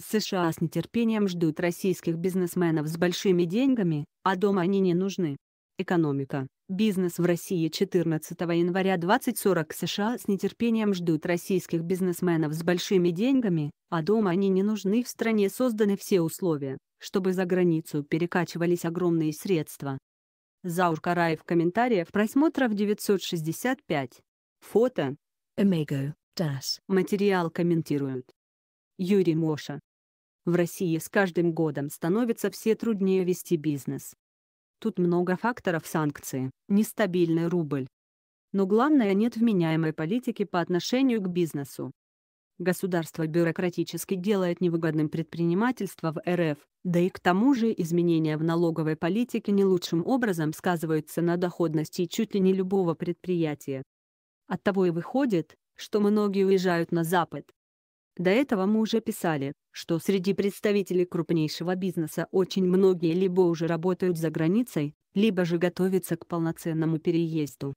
США с нетерпением ждут российских бизнесменов с большими деньгами, а дома они не нужны. Экономика. Бизнес в России 14 января 2040 США с нетерпением ждут российских бизнесменов с большими деньгами, а дома они не нужны в стране созданы все условия, чтобы за границу перекачивались огромные средства. Заур Караев комментариев просмотров 965. Фото. Эмего. ДАС. Материал комментируют. Юрий Моша. В России с каждым годом становится все труднее вести бизнес. Тут много факторов санкции, нестабильный рубль. Но главное нет вменяемой политики по отношению к бизнесу. Государство бюрократически делает невыгодным предпринимательство в РФ, да и к тому же изменения в налоговой политике не лучшим образом сказываются на доходности чуть ли не любого предприятия. Оттого и выходит, что многие уезжают на Запад, до этого мы уже писали, что среди представителей крупнейшего бизнеса очень многие либо уже работают за границей, либо же готовятся к полноценному переезду.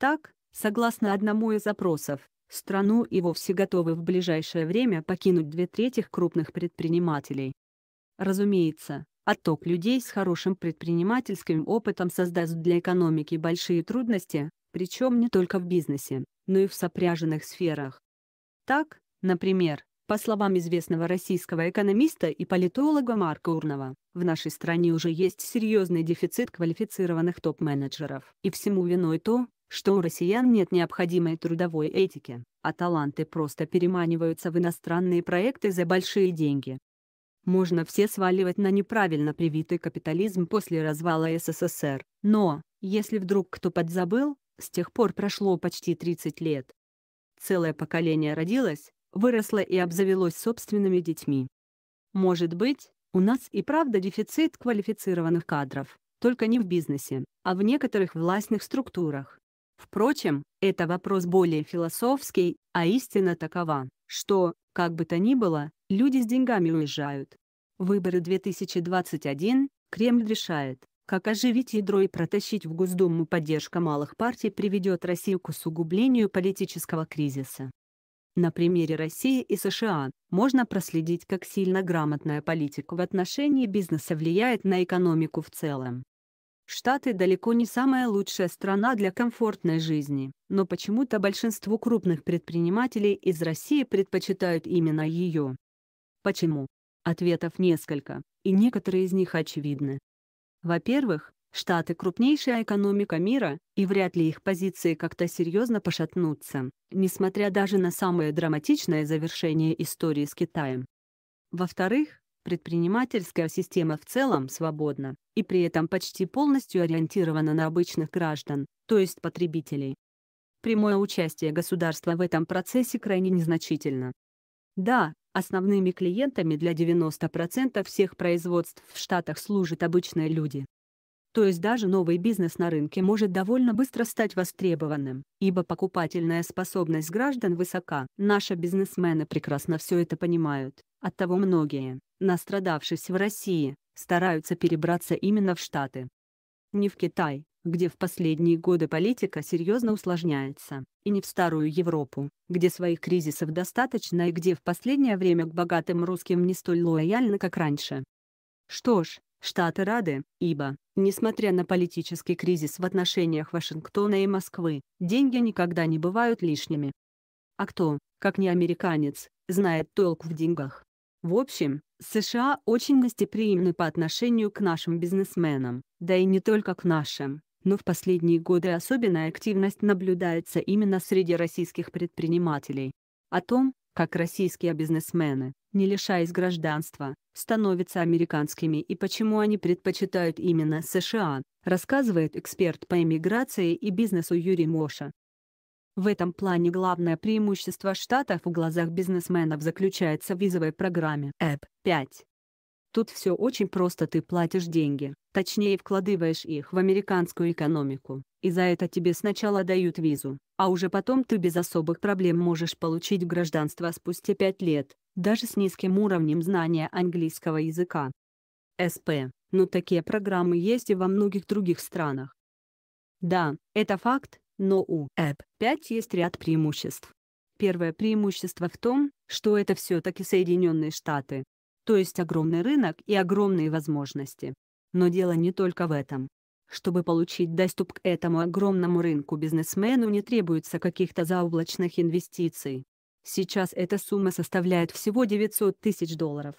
Так, согласно одному из запросов, страну и вовсе готовы в ближайшее время покинуть две трети крупных предпринимателей. Разумеется, отток людей с хорошим предпринимательским опытом создаст для экономики большие трудности, причем не только в бизнесе, но и в сопряженных сферах. Так, Например, по словам известного российского экономиста и политолога Марка Урнова, в нашей стране уже есть серьезный дефицит квалифицированных топ-менеджеров. И всему виной то, что у россиян нет необходимой трудовой этики, а таланты просто переманиваются в иностранные проекты за большие деньги. Можно все сваливать на неправильно привитый капитализм после развала СССР, но, если вдруг кто подзабыл, с тех пор прошло почти 30 лет. Целое поколение родилось, выросло и обзавелось собственными детьми. Может быть, у нас и правда дефицит квалифицированных кадров, только не в бизнесе, а в некоторых властных структурах. Впрочем, это вопрос более философский, а истина такова, что, как бы то ни было, люди с деньгами уезжают. Выборы 2021 Кремль решает, как оживить ядро и протащить в Госдуму поддержка малых партий приведет Россию к усугублению политического кризиса. На примере России и США можно проследить, как сильно грамотная политика в отношении бизнеса влияет на экономику в целом. Штаты далеко не самая лучшая страна для комфортной жизни, но почему-то большинство крупных предпринимателей из России предпочитают именно ее. Почему? Ответов несколько, и некоторые из них очевидны. Во-первых, Штаты – крупнейшая экономика мира, и вряд ли их позиции как-то серьезно пошатнутся, несмотря даже на самое драматичное завершение истории с Китаем. Во-вторых, предпринимательская система в целом свободна, и при этом почти полностью ориентирована на обычных граждан, то есть потребителей. Прямое участие государства в этом процессе крайне незначительно. Да, основными клиентами для 90% всех производств в Штатах служат обычные люди, то есть даже новый бизнес на рынке может довольно быстро стать востребованным, ибо покупательная способность граждан высока. Наши бизнесмены прекрасно все это понимают, оттого многие, настрадавшись в России, стараются перебраться именно в Штаты. Не в Китай, где в последние годы политика серьезно усложняется, и не в Старую Европу, где своих кризисов достаточно и где в последнее время к богатым русским не столь лояльно, как раньше. Что ж, Штаты рады, ибо, несмотря на политический кризис в отношениях Вашингтона и Москвы, деньги никогда не бывают лишними. А кто, как не американец, знает толк в деньгах? В общем, США очень гостеприимны по отношению к нашим бизнесменам, да и не только к нашим, но в последние годы особенная активность наблюдается именно среди российских предпринимателей. О том, как российские бизнесмены не лишаясь гражданства, становятся американскими и почему они предпочитают именно США, рассказывает эксперт по иммиграции и бизнесу Юрий Моша. В этом плане главное преимущество Штатов в глазах бизнесменов заключается в визовой программе ЭП-5. Тут все очень просто ты платишь деньги, Точнее вкладываешь их в американскую экономику, и за это тебе сначала дают визу, а уже потом ты без особых проблем можешь получить гражданство спустя 5 лет, даже с низким уровнем знания английского языка. СП, но ну, такие программы есть и во многих других странах. Да, это факт, но у ЭП 5 есть ряд преимуществ. Первое преимущество в том, что это все-таки Соединенные Штаты. То есть огромный рынок и огромные возможности. Но дело не только в этом. Чтобы получить доступ к этому огромному рынку бизнесмену не требуется каких-то заоблачных инвестиций. Сейчас эта сумма составляет всего 900 тысяч долларов.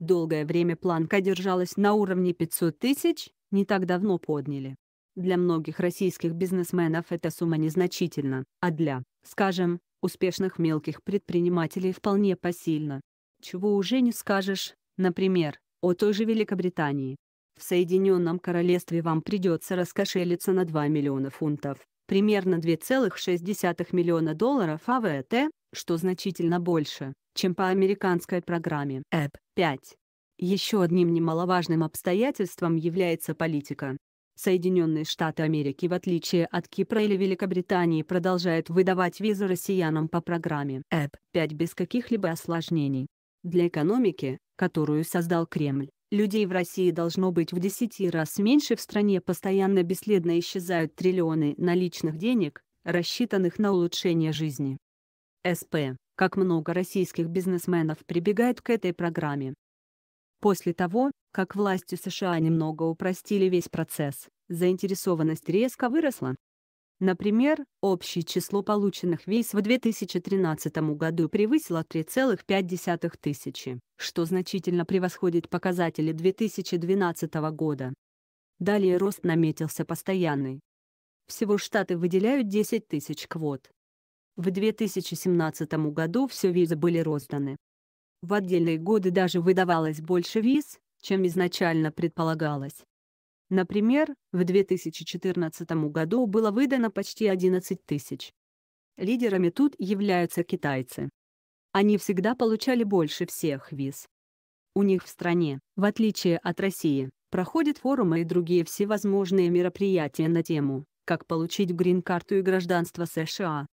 Долгое время планка держалась на уровне 500 тысяч, не так давно подняли. Для многих российских бизнесменов эта сумма незначительна, а для, скажем, успешных мелких предпринимателей вполне посильно. Чего уже не скажешь, например, о той же Великобритании. В Соединенном Королевстве вам придется раскошелиться на 2 миллиона фунтов, примерно 2,6 миллиона долларов АВТ, что значительно больше, чем по американской программе ЭП-5. Еще одним немаловажным обстоятельством является политика. Соединенные Штаты Америки в отличие от Кипра или Великобритании продолжают выдавать визы россиянам по программе ЭП-5 без каких-либо осложнений. Для экономики, которую создал Кремль, Людей в России должно быть в 10 раз меньше в стране постоянно бесследно исчезают триллионы наличных денег, рассчитанных на улучшение жизни. СП. Как много российских бизнесменов прибегает к этой программе. После того, как власти США немного упростили весь процесс, заинтересованность резко выросла. Например, общее число полученных виз в 2013 году превысило 3,5 тысячи, что значительно превосходит показатели 2012 года. Далее рост наметился постоянный. Всего штаты выделяют 10 тысяч квот. В 2017 году все визы были розданы. В отдельные годы даже выдавалось больше виз, чем изначально предполагалось. Например, в 2014 году было выдано почти 11 тысяч. Лидерами тут являются китайцы. Они всегда получали больше всех виз. У них в стране, в отличие от России, проходят форумы и другие всевозможные мероприятия на тему, как получить грин-карту и гражданство США.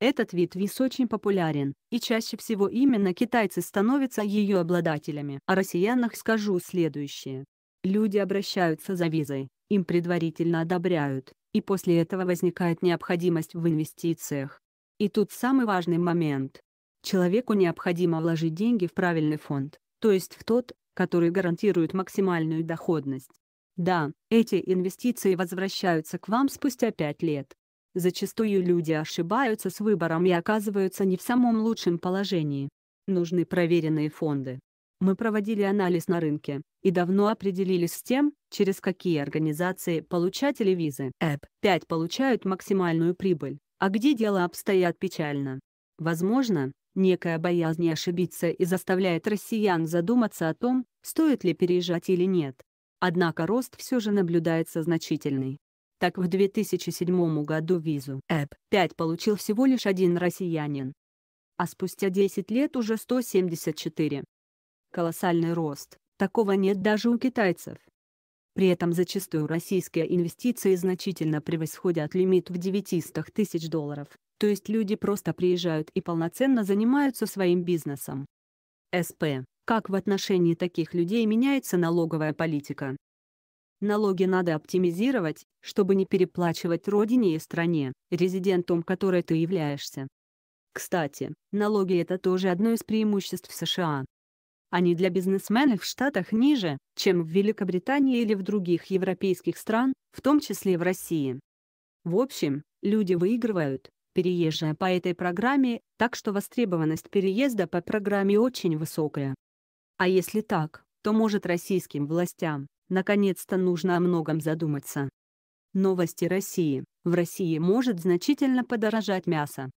Этот вид виз очень популярен, и чаще всего именно китайцы становятся ее обладателями. О а россиянах скажу следующее люди обращаются за визой, им предварительно одобряют, и после этого возникает необходимость в инвестициях. И тут самый важный момент. Человеку необходимо вложить деньги в правильный фонд, то есть в тот, который гарантирует максимальную доходность. Да, эти инвестиции возвращаются к вам спустя 5 лет. Зачастую люди ошибаются с выбором и оказываются не в самом лучшем положении. Нужны проверенные фонды, мы проводили анализ на рынке и давно определились с тем, через какие организации получатели визы ЭП-5 получают максимальную прибыль, а где дела обстоят печально. Возможно, некая боязнь ошибиться и заставляет россиян задуматься о том, стоит ли переезжать или нет. Однако рост все же наблюдается значительный. Так в 2007 году визу ЭП-5 получил всего лишь один россиянин. А спустя 10 лет уже 174 колоссальный рост, такого нет даже у китайцев. При этом зачастую российские инвестиции значительно превосходят лимит в 900 тысяч долларов, то есть люди просто приезжают и полноценно занимаются своим бизнесом. СП. Как в отношении таких людей меняется налоговая политика? Налоги надо оптимизировать, чтобы не переплачивать родине и стране, резидентом которой ты являешься. Кстати, налоги – это тоже одно из преимуществ США. Они для бизнесменов в Штатах ниже, чем в Великобритании или в других европейских стран, в том числе в России. В общем, люди выигрывают, переезжая по этой программе, так что востребованность переезда по программе очень высокая. А если так, то может российским властям, наконец-то нужно о многом задуматься. Новости России. В России может значительно подорожать мясо.